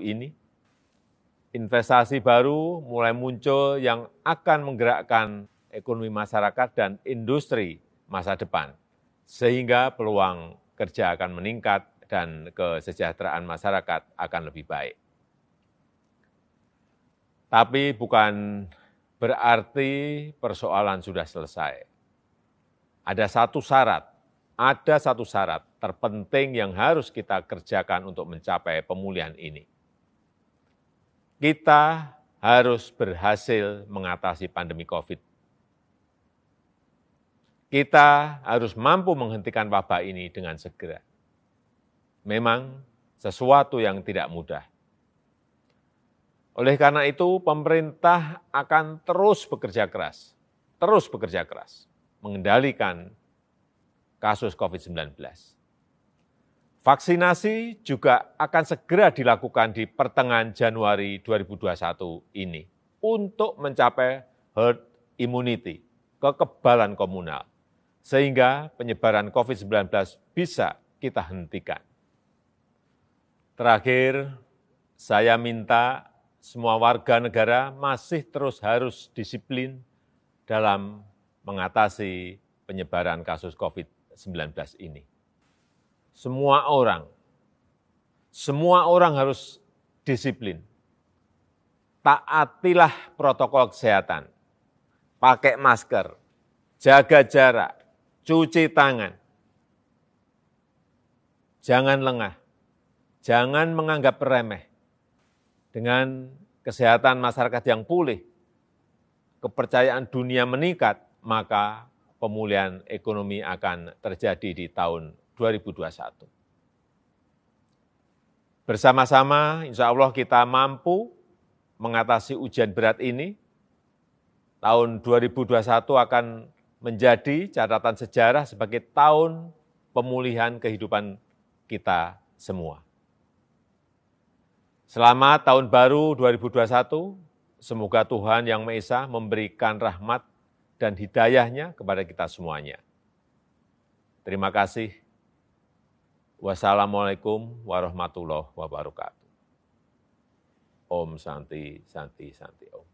ini. Investasi baru mulai muncul yang akan menggerakkan ekonomi masyarakat dan industri masa depan, sehingga peluang kerja akan meningkat dan kesejahteraan masyarakat akan lebih baik. Tapi bukan berarti persoalan sudah selesai. Ada satu syarat, ada satu syarat terpenting yang harus kita kerjakan untuk mencapai pemulihan ini kita harus berhasil mengatasi pandemi COVID. Kita harus mampu menghentikan wabah ini dengan segera. Memang sesuatu yang tidak mudah. Oleh karena itu, pemerintah akan terus bekerja keras, terus bekerja keras mengendalikan kasus COVID-19. Vaksinasi juga akan segera dilakukan di pertengahan Januari 2021 ini untuk mencapai herd immunity, kekebalan komunal, sehingga penyebaran COVID-19 bisa kita hentikan. Terakhir, saya minta semua warga negara masih terus harus disiplin dalam mengatasi penyebaran kasus COVID-19 ini semua orang. Semua orang harus disiplin. Taatilah protokol kesehatan. Pakai masker, jaga jarak, cuci tangan. Jangan lengah, jangan menganggap remeh. Dengan kesehatan masyarakat yang pulih, kepercayaan dunia meningkat, maka pemulihan ekonomi akan terjadi di tahun 2021. Bersama-sama, insya Allah kita mampu mengatasi ujian berat ini. Tahun 2021 akan menjadi catatan sejarah sebagai tahun pemulihan kehidupan kita semua. Selamat tahun baru 2021. Semoga Tuhan Yang Maha Esa memberikan rahmat dan hidayahnya kepada kita semuanya. Terima kasih. Wassalamualaikum warahmatullahi wabarakatuh. Om Santi, Santi, Santi, Om.